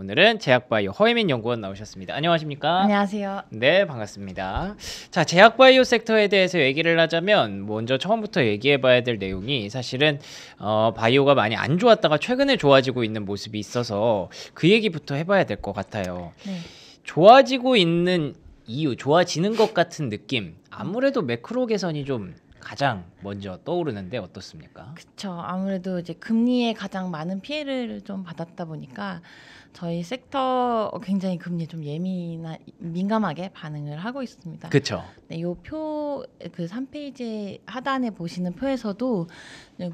오늘은 제약바이오 허혜민 연구원 나오셨습니다. 안녕하십니까? 안녕하세요. 네, 반갑습니다. 자, 제약바이오 섹터에 대해서 얘기를 하자면 먼저 처음부터 얘기해봐야 될 내용이 사실은 어, 바이오가 많이 안 좋았다가 최근에 좋아지고 있는 모습이 있어서 그 얘기부터 해봐야 될 것 같아요. 네. 좋아지고 있는 이유, 좋아지는 것 같은 느낌. 아무래도 매크로 개선이 좀 가장 먼저 떠오르는데 어떻습니까? 그렇죠. 아무래도 이제 금리에 가장 많은 피해를 좀 받았다 보니까 저희 섹터 굉장히 금리에 좀예민한 민감하게 반응을 하고 있습니다. 그렇죠. 네, 요 표그 3페이지 하단에 보시는 표에서도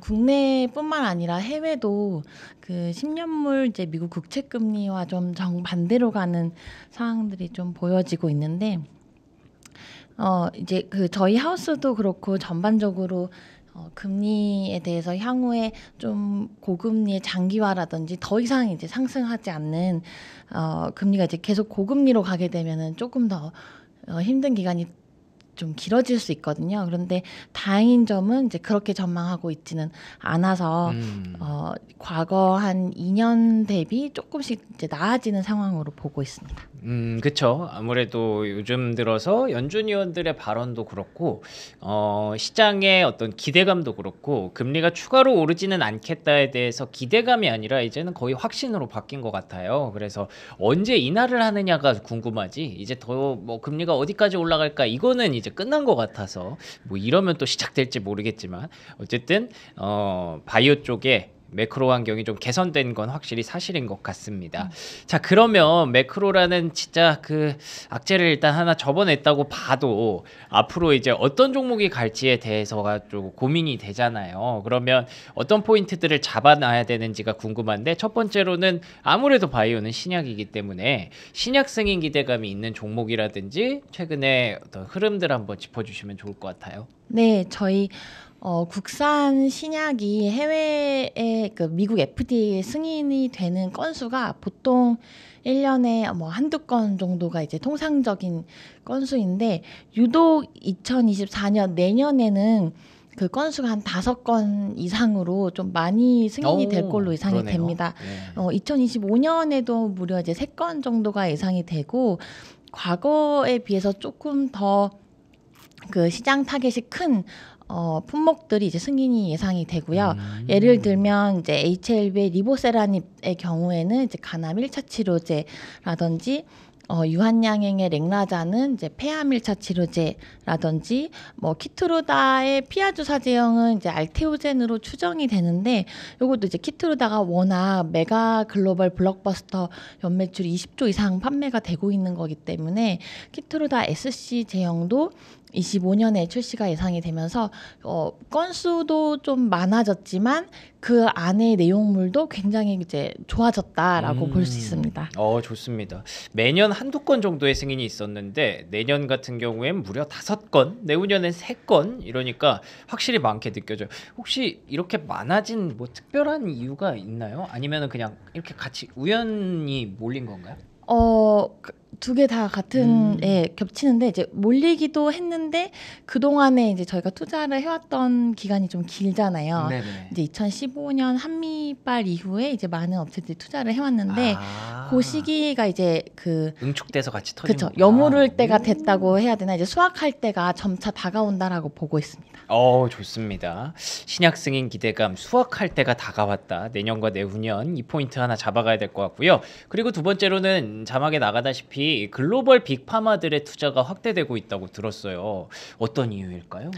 국내뿐만 아니라 해외도 그 10년물 이제 미국 국채 금리와 좀 정반대로 가는 상황들이 좀 보여지고 있는데 어 이제 그 저희 하우스도 그렇고 전반적으로 어, 금리에 대해서 향후에 좀 고금리의 장기화라든지 더 이상 이제 상승하지 않는 어, 금리가 이제 계속 고금리로 가게 되면은 조금 더 어, 힘든 기간이 좀 길어질 수 있거든요. 그런데 다행인 점은 이제 그렇게 전망하고 있지는 않아서 음. 어, 과거 한 2년 대비 조금씩 이제 나아지는 상황으로 보고 있습니다. 음, 그렇죠. 아무래도 요즘 들어서 연준 의원들의 발언도 그렇고 어, 시장의 어떤 기대감도 그렇고 금리가 추가로 오르지는 않겠다에 대해서 기대감이 아니라 이제는 거의 확신으로 바뀐 것 같아요. 그래서 언제 인하를 하느냐가 궁금하지. 이제 더 뭐 금리가 어디까지 올라갈까 이거는 이제 이제 끝난 것 같아서 뭐 이러면 또 시작될지 모르겠지만 어쨌든 어, 바이오 쪽에 매크로 환경이 좀 개선된 건 확실히 사실인 것 같습니다. 음. 자 그러면 매크로라는 진짜 그 악재를 일단 하나 접어냈다고 봐도 앞으로 이제 어떤 종목이 갈지에 대해서가 좀 고민이 되잖아요. 그러면 어떤 포인트들을 잡아놔야 되는지가 궁금한데 첫 번째로는 아무래도 바이오는 신약이기 때문에 신약 승인 기대감이 있는 종목이라든지 최근에 어떤 흐름들 한번 짚어주시면 좋을 것 같아요. 네, 저희 어, 국산 신약이 해외에 그 미국 FDA 승인이 되는 건수가 보통 1년에 뭐 한두 건 정도가 이제 통상적인 건수인데 유독 2024년 내년에는 그 건수가 한 다섯 건 이상으로 좀 많이 승인이 오, 될 걸로 예상이 그러네요. 됩니다. 네. 어, 2025년에도 무려 이제 세 건 정도가 예상이 되고 과거에 비해서 조금 더그 시장 타겟이 큰 어, 품목들이 이제 승인이 예상이 되고요. 음. 예를 들면 이제 HLB 리보세라닙의 경우에는 이제 간암 1차 치료제라든지 어, 유한양행의 렉라자는 이제 폐암 1차 치료제라든지 뭐 키트로다의 피아주사제형은 이제 알테오젠으로 추정이 되는데 요것도 이제 키트로다가 워낙 메가 글로벌 블록버스터 연매출 20조 이상 판매가 되고 있는 거기 때문에 키트로다 SC 제형도 2025년에 출시가 예상이 되면서 어, 건수도 좀 많아졌지만 그안에 내용물도 굉장히 이제 좋아졌다라고 음. 볼수 있습니다. 어 좋습니다. 매년 한두 건 정도의 승인이 있었는데 내년 같은 경우엔 무려 다섯 건, 내후년엔 세 건 이러니까 확실히 많게 느껴져요. 혹시 이렇게 많아진 뭐 특별한 이유가 있나요? 아니면은 그냥 이렇게 같이 우연히 몰린 건가요? 어, 그 두개 다 같은 음. 예, 겹치는데 이제 몰리기도 했는데 그 동안에 이제 저희가 투자를 해왔던 기간이 좀 길잖아요. 네네. 이제 2015년 한미발 이후에 이제 많은 업체들이 투자를 해왔는데 아. 그 시기가 이제 그 응축돼서 같이 터지 그쵸 여물을 때가 음. 됐다고 해야 되나 이제 수확할 때가 점차 다가온다라고 보고 있습니다. 어 좋습니다. 신약승인 기대감 수확할 때가 다가왔다. 내년과 내후년 이 포인트 하나 잡아가야 될 것 같고요. 그리고 두 번째로는 자막에 나가다시피 글로벌 빅파마들의 투자가 확대되고 있다고 들었어요. 어떤 이유일까요?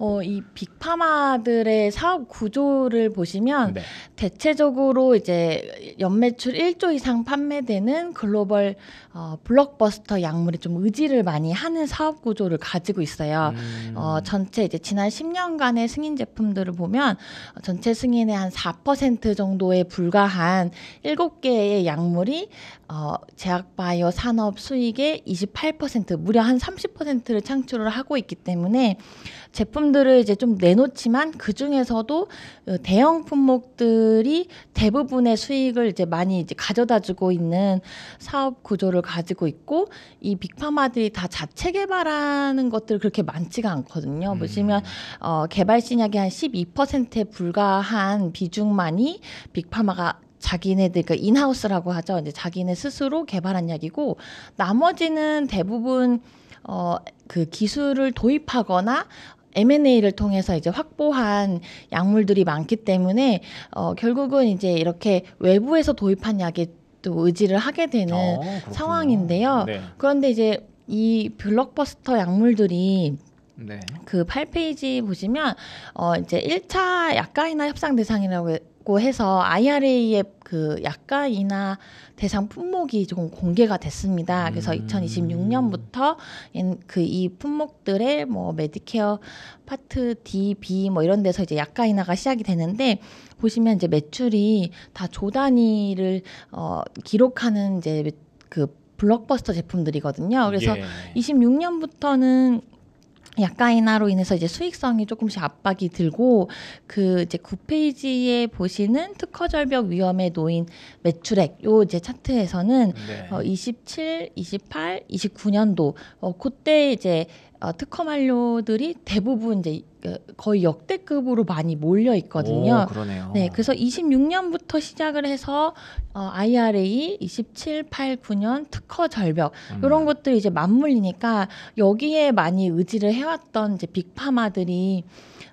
어, 이 빅파마들의 사업 구조를 보시면 네. 대체적으로 이제 연매출 1조 이상 판매되는 글로벌 어, 블록버스터 약물에 좀 의지를 많이 하는 사업 구조를 가지고 있어요. 음. 어, 전체 이제 지난 10년간의 승인 제품들을 보면 전체 승인의 한 4% 정도에 불과한 7개의 약물이 어, 제약바이오 산업 수익의 28% 무려 한 30%를 창출을 하고 있기 때문에 제품들을 이제 좀 내놓지만 그 중에서도 어, 대형 품목들이 대부분의 수익을 이제 많이 이제 가져다주고 있는 사업 구조를 가지고 있고 이 빅파마들이 다 자체 개발하는 것들 그렇게 많지가 않거든요. 음. 보시면 어, 개발 신약의 한 12%에 불과한 비중만이 빅파마가 자기네들 그러니까 인하우스라고 하죠. 이제 자기네 스스로 개발한 약이고 나머지는 대부분 어그 기술을 도입하거나 M&A를 통해서 이제 확보한 약물들이 많기 때문에 어 결국은 이제 이렇게 외부에서 도입한 약에 또 의지를 하게 되는 아, 상황인데요. 네. 그런데 이제 이 블록버스터 약물들이 네. 그 8페이지 보시면 어 이제 1차 약간이나 협상 대상이라고 있고 해서 IRA의 그 약가이나 대상 품목이 조금 공개가 됐습니다. 그래서 음. 2026년부터 그이 품목들의 뭐 메디케어 파트 D, B 뭐 이런 데서 이제 약가 인하가 시작이 되는데 보시면 이제 매출이 다 조단위를 어 기록하는 이제 그 블록버스터 제품들이거든요. 그래서 예. 26년부터는 약간 인하로 인해서 이제 수익성이 조금씩 압박이 들고 그 이제 9페이지에 보시는 특허 절벽 위험에 놓인 매출액 요 이제 차트에서는 네. 어 27, 28, 29년도 어 그때 이제 어, 특허만료들이 대부분 이제 그 거의 역대급으로 많이 몰려 있거든요. 오, 그러네요. 네, 그래서 26년부터 시작을 해서 어, IRA 27, 8, 9년 특허 절벽 음. 이런 것들이 이제 맞물리니까 여기에 많이 의지를 해왔던 이제 빅파마들이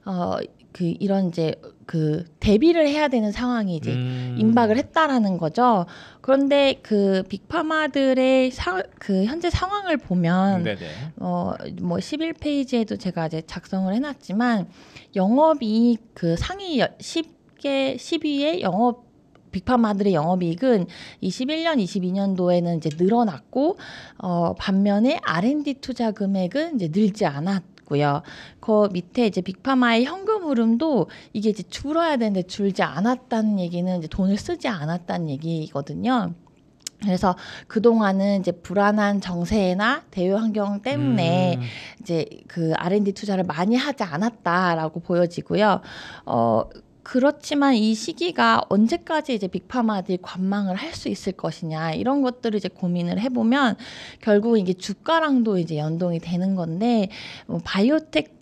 어, 그 이런 이제 그 대비를 해야 되는 상황이 이제 음. 임박을 했다라는 거죠. 그런데 그 빅파마들의 사, 그 현재 상황을 보면 음, 어뭐 11페이지에도 제가 이제 작성을 해 놨지만 영업이 그 상위 10개 10위의 영업 빅파마들의 영업이익은 21년, 22년도에는 이제 늘어났고 어, 반면에 R&D 투자 금액은 이제 늘지 않았. 있고요. 그 밑에 이제 빅파마의 현금 흐름도 이게 이제 줄어야 되는데 줄지 않았다는 얘기는 이제 돈을 쓰지 않았다는 얘기거든요. 그래서 그동안은 이제 불안한 정세나 대외 환경 때문에 음. 이제 그 R&D 투자를 많이 하지 않았다라고 보여지고요. 어, 그렇지만 이 시기가 언제까지 이제 빅파마들이 관망을 할 수 있을 것이냐 이런 것들을 이제 고민을 해보면 결국 이게 주가랑도 이제 연동이 되는 건데 뭐 바이오텍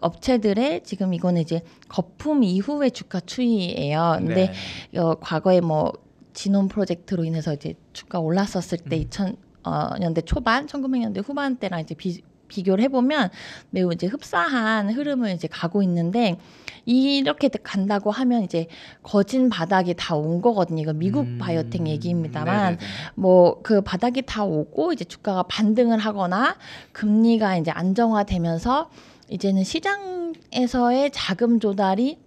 업체들의 지금 이거는 이제 거품 이후의 주가 추이예요. 근데 네. 어, 과거에 뭐 진원 프로젝트로 인해서 이제 주가 올랐었을 때 음. 2000 어, 년대 초반, 1900년대 후반 때랑 이제 비, 비교를 해보면 매우 이제 흡사한 흐름을 이제 가고 있는데 이렇게 간다고 하면 이제 거진 바닥이 다 온 거거든요. 이거 미국 음, 바이오텍 얘기입니다만 뭐 그 바닥이 다 오고 이제 주가가 반등을 하거나 금리가 이제 안정화되면서 이제는 시장에서의 자금 조달이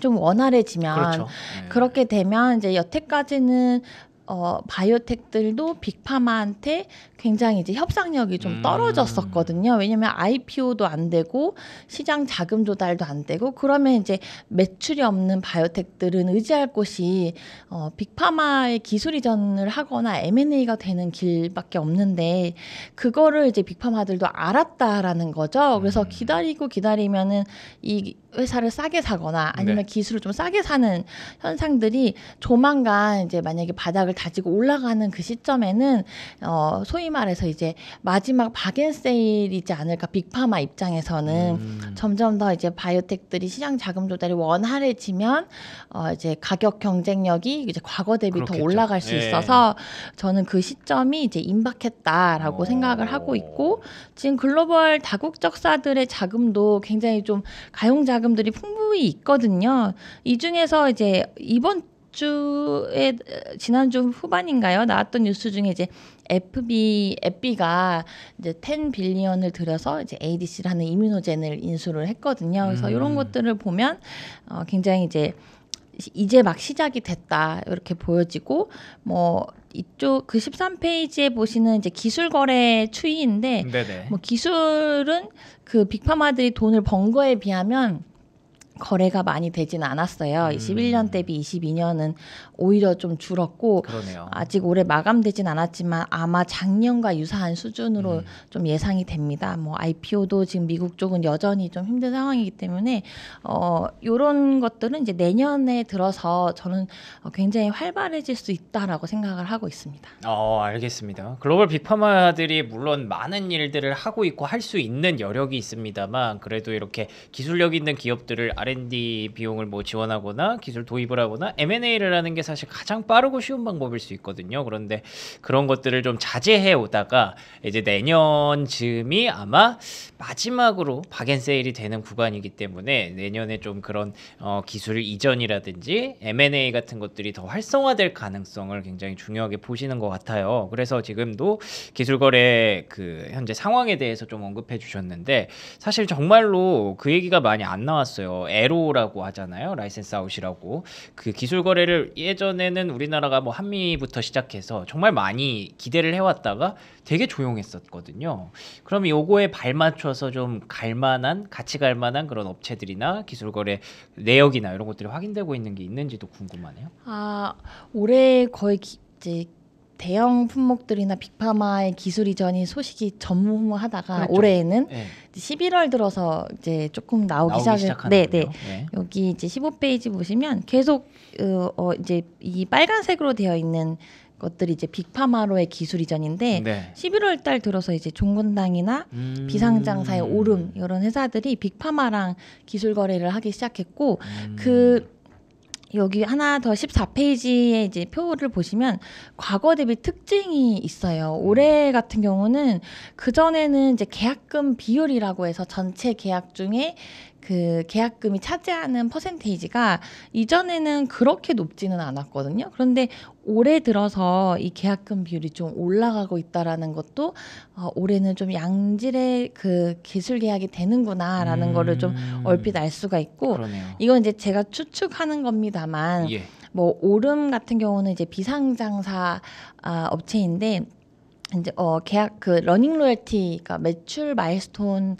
좀 원활해지면 그렇죠. 네. 그렇게 되면 이제 여태까지는 어, 바이오텍들도 빅파마한테 굉장히 이제 협상력이 좀 음. 떨어졌었거든요. 왜냐하면 IPO도 안 되고 시장 자금 조달도 안 되고 그러면 이제 매출이 없는 바이오텍들은 의지할 곳이 어, 빅파마의 기술 이전을 하거나 M&A가 되는 길밖에 없는데 그거를 이제 빅파마들도 알았다라는 거죠. 그래서 음. 기다리고 기다리면은 이 회사를 싸게 사거나 아니면 네. 기술을 좀 싸게 사는 현상들이 조만간 이제 만약에 바닥을 다지고 올라가는 그 시점에는 어, 소위 말해서 이제 마지막 바겐 세일이지 않을까 빅파마 입장에서는 음. 점점 더 이제 바이오텍들이 시장 자금 조달이 원활해지면 어, 이제 가격 경쟁력이 이제 과거 대비 그렇겠죠. 더 올라갈 수 예. 있어서 저는 그 시점이 이제 임박했다라고 오. 어. 생각을 하고 있고 지금 글로벌 다국적사들의 자금도 굉장히 좀 가용 자금들이 풍부히 있거든요. 이 중에서 이제 이번 주에 지난주 후반인가요? 나왔던 뉴스 중에 이제 FB FB가 이제 10 빌리언을 들여서 이제 ADC라는 이민호젠을 인수를 했거든요. 그래서 음. 이런 것들을 보면 어, 굉장히 이제 이제 막 시작이 됐다 이렇게 보여지고 뭐 이쪽 그 13페이지에 보시는 이제 기술 거래 추이인데 네네. 뭐 기술은 그 빅파마들이 돈을 번 거에 비하면 거래가 많이 되진 않았어요. 음. 21년 대비 22년은 오히려 좀 줄었고 그러네요. 아직 올해 마감되진 않았지만 아마 작년과 유사한 수준으로 음. 좀 예상이 됩니다. 뭐 IPO도 지금 미국 쪽은 여전히 좀 힘든 상황이기 때문에 어 요런 것들은 이제 내년에 들어서 저는 굉장히 활발해질 수 있다라고 생각을 하고 있습니다. 어, 알겠습니다. 글로벌 빅파마들이 물론 많은 일들을 하고 있고 할 수 있는 여력이 있습니다만 그래도 이렇게 기술력 있는 기업들을 R&D 비용을 뭐 지원하거나 기술 도입을 하거나 M&A를 하는 게 사실 가장 빠르고 쉬운 방법일 수 있거든요. 그런데 그런 것들을 좀 자제해 오다가 이제 내년쯤이 아마 마지막으로 박앤세일이 되는 구간이기 때문에 내년에 좀 그런 어, 기술 이전이라든지 M&A 같은 것들이 더 활성화될 가능성을 굉장히 중요하게 보시는 것 같아요. 그래서 지금도 기술거래 그 현재 상황에 대해서 좀 언급해 주셨는데 사실 정말로 그 얘기가 많이 안 나왔어요. 에로라고 하잖아요. 라이센스 아웃이라고. 그 기술 거래를 예전에는 우리나라가 뭐 한미부터 시작해서 정말 많이 기대를 해왔다가 되게 조용했었거든요. 그럼 요거에 발맞춰서 좀 갈만한 같이 갈만한 그런 업체들이나 기술 거래 내역이나 이런 것들이 확인되고 있는 게 있는지도 궁금하네요. 아 올해 거의 기, 이제 대형 품목들이나 빅파마의 기술 이전이 소식이 전무무하다가 그렇죠. 올해에는 네. 예. 11월 들어서 이제 조금 나오기, 나오기 시작을 네, 네, 네. 여기 이제 15페이지 보시면 계속 어, 어 이제 이 빨간색으로 되어 있는 것들이 이제 빅파마로의 기술 이전인데 네. 11월 달 들어서 이제 종군당이나 음... 비상장사의 오름 이런 회사들이 빅파마랑 기술 거래를 하기 시작했고 음... 그 여기 하나 더 14페이지에 이제 표를 보시면 과거 대비 특징이 있어요. 음. 올해 같은 경우는 그전에는 이제 계약금 비율이라고 해서 전체 계약 중에 그 계약금이 차지하는 퍼센테이지가 이전에는 그렇게 높지는 않았거든요. 그런데 올해 들어서 이 계약금 비율이 좀 올라가고 있다라는 것도 어, 올해는 좀 양질의 그 기술 계약이 되는구나라는 음. 거를 좀 음. 얼핏 알 수가 있고 그러네요. 이건 이제 제가 추측하는 겁니다만 예. 뭐 오름 같은 경우는 이제 비상장사 아, 업체인데 이제 어 계약 그 러닝 로열티가 매출 마일스톤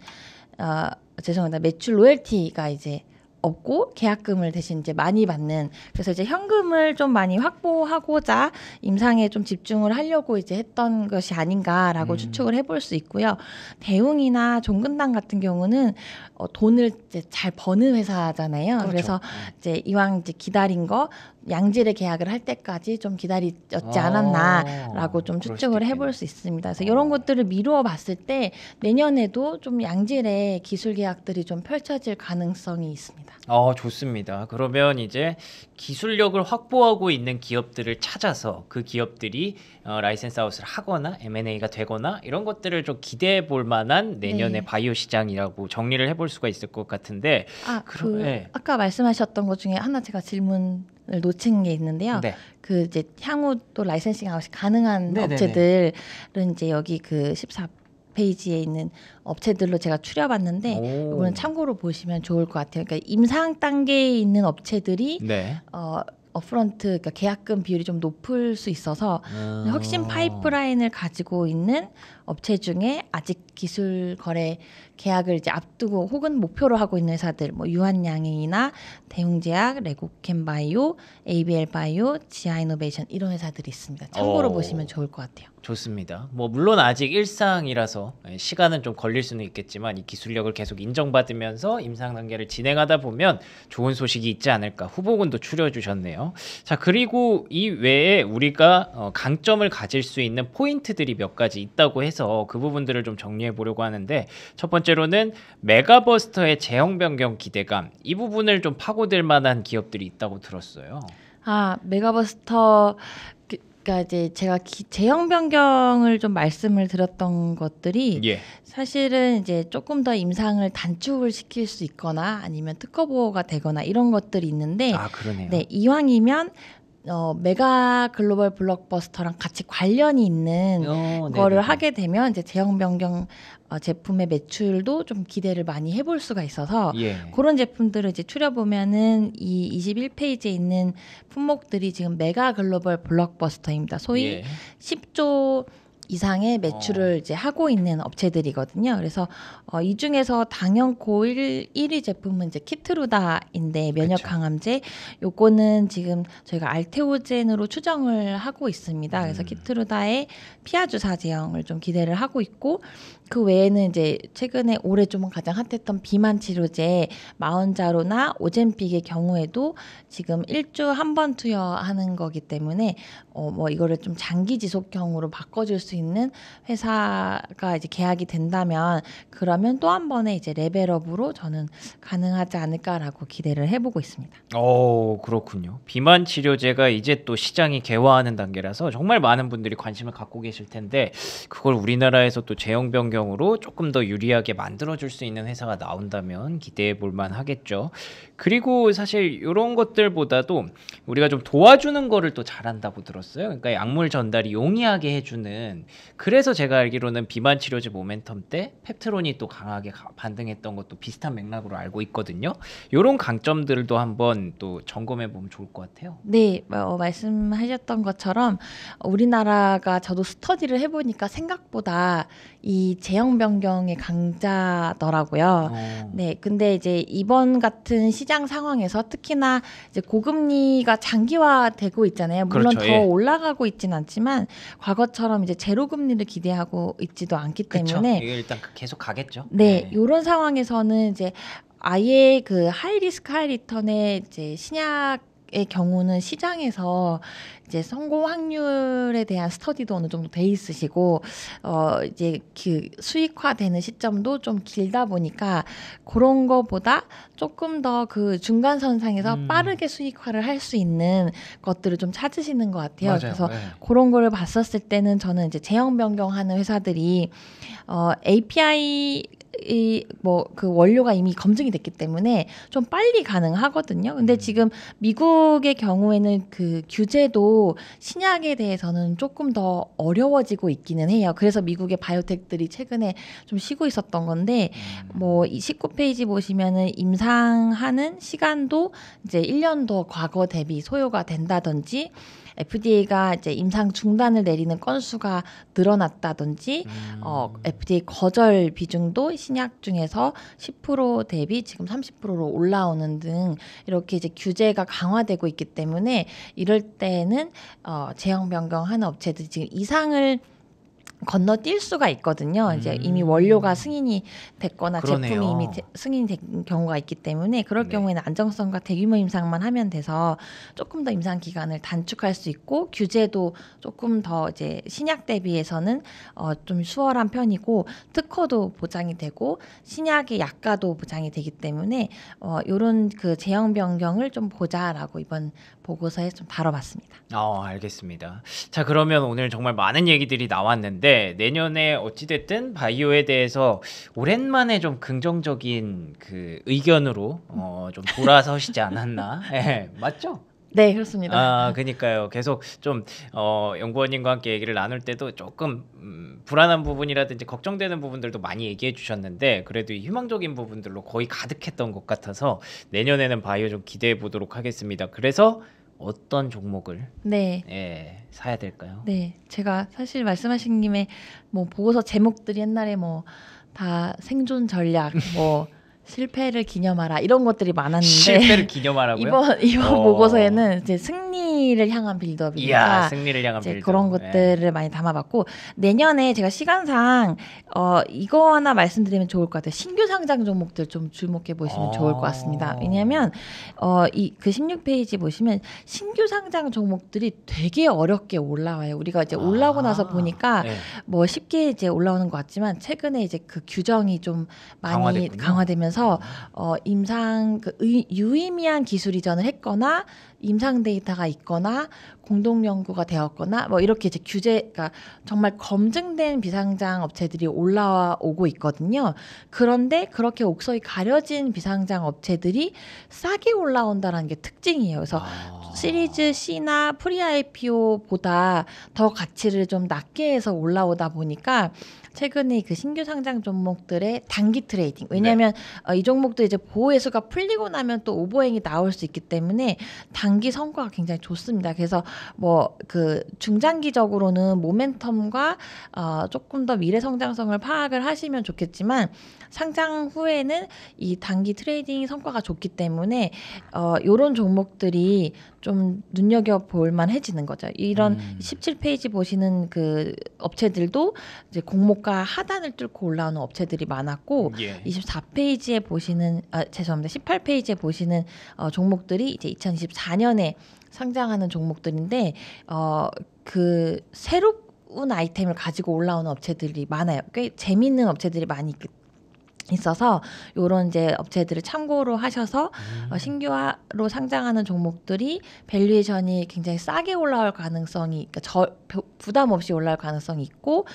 아 죄송합니다 매출 로열티가 이제 없고 계약금을 대신 이제 많이 받는 그래서 이제 현금을 좀 많이 확보하고자 임상에 좀 집중을 하려고 이제 했던 것이 아닌가라고 음. 추측을 해볼 수 있고요. 대웅이나 종근당 같은 경우는 어, 돈을 이제 잘 버는 회사잖아요. 그렇죠. 그래서 음. 이제 이왕 이제 기다린 거 양질의 계약을 할 때까지 좀 기다렸지 않았나라고 아, 좀 추측을 해볼 수 있습니다. 그래서 어. 이런 것들을 미루어 봤을 때 내년에도 좀 양질의 기술 계약들이 좀 펼쳐질 가능성이 있습니다. 어, 좋습니다. 그러면 이제 기술력을 확보하고 있는 기업들을 찾아서 그 기업들이 어, 라이센스 아웃을 하거나 M&A가 되거나 이런 것들을 좀 기대해 볼 만한 내년의 네. 바이오 시장이라고 정리를 해볼 수가 있을 것 같은데 아, 그럼, 그 네. 아까 말씀하셨던 것 중에 하나 제가 질문 부분을 놓친 게 있는데요. 네. 그 이제 향후 또 라이센싱 아웃이 가능한 네, 네, 네. 업체들은 이제 여기 그 14. 페이지에 있는 업체들로 제가 추려봤는데 이거는 참고로 보시면 좋을 것 같아요. 그러니까 임상 단계에 있는 업체들이 네. 어, 어프런트 그러니까 계약금 비율이 좀 높을 수 있어서 음. 아. 혁신 파이프라인을 가지고 있는 업체 중에 아직 기술 거래 계약을 이제 앞두고 혹은 목표로 하고 있는 회사들 뭐 유한양행이나 대웅제약, 레고캠바이오, ABL바이오, 지아이노베이션 이런 회사들이 있습니다. 참고로 오. 어. 보시면 좋을 것 같아요. 좋습니다. 뭐 물론 아직 일상이라서 예, 시간은 좀 걸릴 수는 있겠지만 이 기술력을 계속 인정받으면서 임상 단계를 진행하다 보면 좋은 소식이 있지 않을까 후보군도 추려주셨네요. 자 그리고 이 외에 우리가 어, 강점을 가질 수 있는 포인트들이 몇 가지 있다고 해서 해서 그 부분들을 좀 정리해 보려고 하는데 첫 번째로는 메가버스터의 제형 변경 기대감 이 부분을 좀 파고들 만한 기업들이 있다고 들었어요. 아 메가버스터 그니까 그러니까 이제 제가 기, 제형 변경을 좀 말씀을 드렸던 것들이 예. 사실은 이제 조금 더 임상을 단축을 시킬 수 있거나 아니면 특허 보호가 되거나 이런 것들이 있는데 아, 네 이왕이면 어, 메가 글로벌 블록버스터랑 같이 관련이 있는 어, 거를 하게 되면 이제 제형 변경 어, 제품의 매출도 좀 기대를 많이 해볼 수가 있어서 예. 그런 제품들을 이제 추려보면은 이 21페이지에 있는 품목들이 지금 메가 글로벌 블록버스터입니다. 소위 예. 10조 이상의 어. 매출을 어. 이제 하고 있는 업체들이거든요. 그래서 어, 이 중에서 당연고 일 1위 제품은 이제 키트루다인데 면역 그쵸. 강함제 요거는 지금 저희가 알테오젠으로 추정을 하고 있습니다. 그래서 음. 키트루다의 피하 주사 제형을 좀 기대를 하고 있고 그 외에는 이제 최근에 올해 좀 가장 핫했던 비만 치료제 마온자로나 오젠픽의 경우에도 지금 일주한 번 투여하는 거기 때문에 어, 뭐 이거를 좀 장기 지속형으로 바꿔줄 수 있는 회사가 이제 계약이 된다면 그러면 또 한 번의 이제 레벨업으로 저는 가능하지 않을까라고 기대를 해보고 있습니다. 어 그렇군요. 비만 치료제가 이제 또 시장이 개화하는 단계라서 정말 많은 분들이 관심을 갖고 계실 텐데 그걸 우리나라에서 또 제형 변경으로 조금 더 유리하게 만들어줄 수 있는 회사가 나온다면 기대해 볼만 하겠죠. 그리고 사실 이런 것들보다도 우리가 좀 도와주는 거를 또 잘한다고 들었어요. 그러니까 약물 전달이 용이하게 해주는 그래서 제가 알기로는 비만 치료제 모멘텀 때 펩트론이 또 강하게 반등했던 것도 비슷한 맥락으로 알고 있거든요. 이런 강점들도 한번 또 점검해 보면 좋을 것 같아요. 네, 뭐, 어, 말씀하셨던 것처럼 우리나라가 저도 스터디를 해보니까 생각보다 이 제형 변경의 강자더라고요. 어. 네, 근데 이제 이번 같은 시 시장 상황에서 특히나 이제 고금리가 장기화되고 있잖아요. 물론 그렇죠, 더 예. 올라가고 있진 않지만 과거처럼 이제 제로 금리를 기대하고 있지도 않기 때문에 그렇죠. 일단 그 계속 가겠죠. 네, 네, 예. 이런 상황에서는 이제 아예 그 하이 리스크 하이 리턴의 이제 신약 의 경우는 시장에서 이제 성공 확률에 대한 스터디도 어느 정도 돼 있으시고 어 이제 그 수익화되는 시점도 좀 길다 보니까 그런 거보다 조금 더 그 중간선상에서 음. 빠르게 수익화를 할 수 있는 것들을 좀 찾으시는 것 같아요. 맞아요. 그래서 네. 그런 거를 봤었을 때는 저는 이제 제형 변경하는 회사들이 어, API 이뭐그 원료가 이미 검증이 됐기 때문에 좀 빨리 가능하거든요. 근데 음. 지금 미국의 경우에는 그 규제도 신약에 대해서는 조금 더 어려워지고 있기는 해요. 그래서 미국의 바이오텍들이 최근에 좀 쉬고 있었던 건데 음. 뭐이 19페이지 보시면은 임상하는 시간도 이제 1년 더 과거 대비 소요가 된다든지 FDA가 이제 임상 중단을 내리는 건수가 늘어났다든지 음. 어, FDA 거절 비중도 신약 중에서 10% 대비 지금 30%로 올라오는 등 이렇게 이제 규제가 강화되고 있기 때문에 이럴 때는 어, 제형 변경하는 업체들이 지금 이상을 건너뛸 수가 있거든요. 음. 이제 이미 음. 원료가 승인이 됐거나 그러네요. 제품이 이미 데, 승인이 된 경우가 있기 때문에 그럴 네. 경우에는 안정성과 대규모 임상만 하면 돼서 조금 더 임상 기간을 단축할 수 있고 규제도 조금 더 이제 신약 대비해서는 어, 좀 수월한 편이고 특허도 보장이 되고 신약의 약가도 보장이 되기 때문에 어, 요런 그 제형 변경을 좀 보자라고 이번 보고서에 좀 다뤄봤습니다. 어, 알겠습니다. 자 그러면 오늘 정말 많은 얘기들이 나왔는데 내년에 어찌됐든 바이오에 대해서 오랜만에 좀 긍정적인 그 의견으로 어, 좀 돌아서시지 않았나? 네, 맞죠? 네, 그렇습니다. 아, 그니까요. 계속 좀 어, 연구원님과 함께 얘기를 나눌 때도 조금 음, 불안한 부분이라든지 걱정되는 부분들도 많이 얘기해 주셨는데 그래도 희망적인 부분들로 거의 가득했던 것 같아서 내년에는 바이오 좀 기대해 보도록 하겠습니다. 그래서 어떤 종목을 네. 예, 사야 될까요? 네, 제가 사실 말씀하신 김에 뭐 보고서 제목들이 옛날에 뭐 다 생존 전략 뭐 실패를 기념하라 이런 것들이 많았는데 실패를 기념하라고요? 이번 이번 오. 어. 보고서에는 이제 승리 승리를 향한 빌드업이니까 이야, 승리를 향한 빌드업. 그런 네. 것들을 예. 많이 담아봤고 내년에 제가 시간상 어 이거 하나 말씀드리면 좋을 것 같아요. 신규 상장 종목들 좀 주목해 보시면 아~ 좋을 것 같습니다. 어. 왜냐하면 어이 그 16페이지 보시면 신규 상장 종목들이 되게 어렵게 올라와요. 우리가 이제 올라오고 아~ 나서 보니까 네. 뭐 쉽게 이제 올라오는 것 같지만 최근에 이제 그 규정이 좀 많이 강화됐군요. 강화되면서 음. 어 임상 그 유의미한 기술 이전을 했거나 임상 데이터가 있거나 공동 연구가 되었거나 뭐 이렇게 이제 규제가 그러니까 정말 검증된 비상장 업체들이 올라오고 와 있거든요. 그런데 그렇게 옥석이 가려진 비상장 업체들이 싸게 올라온다라는 게 특징이에요. 그래서 아... 시리즈 C나 프리 IPO보다 더 가치를 좀 낮게 해서 올라오다 보니까 최근에 그 신규 상장 종목들의 단기 트레이딩. 왜냐하면 네. 어, 이 종목도 이제 보호해수가 풀리고 나면 또 오버행이 나올 수 있기 때문에 단기 성과가 굉장히 좋습니다. 그래서 뭐 그 중장기적으로는 모멘텀과 어, 조금 더 미래 성장성을 파악을 하시면 좋겠지만 상장 후에는 이 단기 트레이딩 성과가 좋기 때문에 어, 요런 종목들이 좀 눈여겨 볼 만해지는 거죠. 이런 음. 17페이지 보시는 그 업체들도 이제 공모 자료가 하단을 뚫고 올라오는 업체들이 많았고 음, 예. 24페이지에 보시는 아, 죄송합니다. 18페이지에 보시는 어, 종목들이 이제 2024년에 상장하는 종목들인데 어, 그 새로운 아이템을 가지고 올라오는 업체들이 많아요. 꽤 재미있는 업체들이 많이 있기 있어서 요런 이제 업체들을 참고로 하셔서 어, 음. 어, 신규화로 상장하는 종목들이 밸류에이션이 굉장히 싸게 올라올 가능성이 그러니까 저, 부담 없이 올라올 가능성이 있고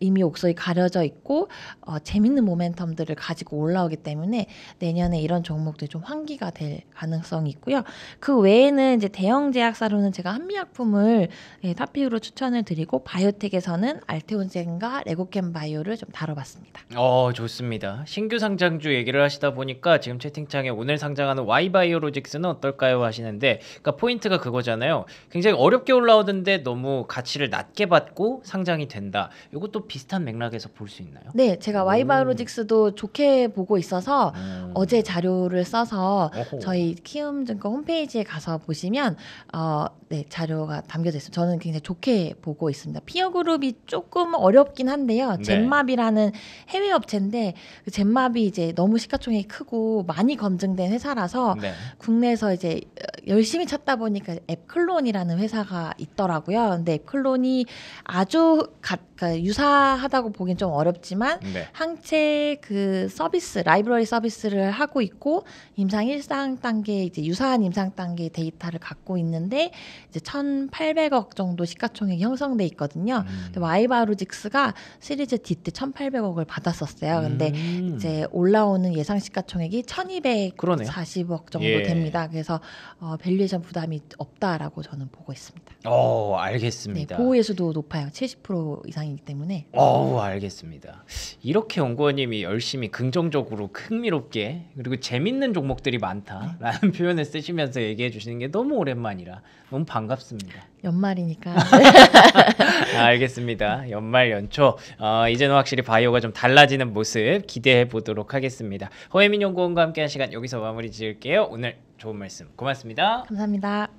이미 옥석이 가려져 있고 어, 재밌는 모멘텀들을 가지고 올라오기 때문에 내년에 이런 종목들이 좀 환기가 될 가능성이 있고요. 그 외에는 이제 대형 제약사로는 제가 한미약품을 예, 탑픽으로 추천을 드리고 바이오텍에서는 알테온젠과 레고캠 바이오를 좀 다뤄봤습니다. 어 좋습니다. 신규 상장주 얘기를 하시다 보니까 지금 채팅창에 오늘 상장하는 Y바이오로직스는 어떨까요 하시는데 그러니까 포인트가 그거잖아요. 굉장히 어렵게 올라오던데 너무 가치를 낮게 받고 상장이 된다. 이것도 비슷한 맥락에서 볼 수 있나요? 네, 제가 와이바이로직스도 좋게 보고 있어서 음. 어제 자료를 써서 어호. 저희 키움증권 홈페이지에 가서 보시면 어, 네, 자료가 담겨져 있어요. 저는 굉장히 좋게 보고 있습니다. 피어 그룹이 조금 어렵긴 한데요. 네. 젠마비라는 해외 업체인데 그 젠마비 이제 너무 시가총액이 크고 많이 검증된 회사라서 네. 국내에서 이제 어, 열심히 찾다 보니까 앱클론이라는 회사가 있더라고요. 근데 앱클론이 아주 가, 그러니까 유사 유사하다고 보긴 좀 어렵지만 네. 항체 그 서비스 라이브러리 서비스를 하고 있고 임상 일상 단계 이제 유사한 임상 단계 데이터를 갖고 있는데 이제 1,800억 정도 시가총액이 형성돼 있거든요. 음. 와이바로직스가 시리즈 D 때 1,800억을 받았었어요. 근데 음. 이제 올라오는 예상 시가총액이 1,240억 정도 예. 됩니다. 그래서 어, 밸류에이션 부담이 없다라고 저는 보고 있습니다. 어, 알겠습니다. 네, 보호 예수도 높아요. 70% 이상이기 때문에. 어우 알겠습니다. 이렇게 연구원님이 열심히 긍정적으로 흥미롭게 그리고 재밌는 종목들이 많다라는 네. 표현을 쓰시면서 얘기해 주시는 게 너무 오랜만이라 너무 반갑습니다. 연말이니까. 아, 알겠습니다. 연말 연초 어, 이제는 확실히 바이오가 좀 달라지는 모습 기대해 보도록 하겠습니다. 허혜민 연구원과 함께한 시간 여기서 마무리 지을게요. 오늘 좋은 말씀 고맙습니다. 감사합니다.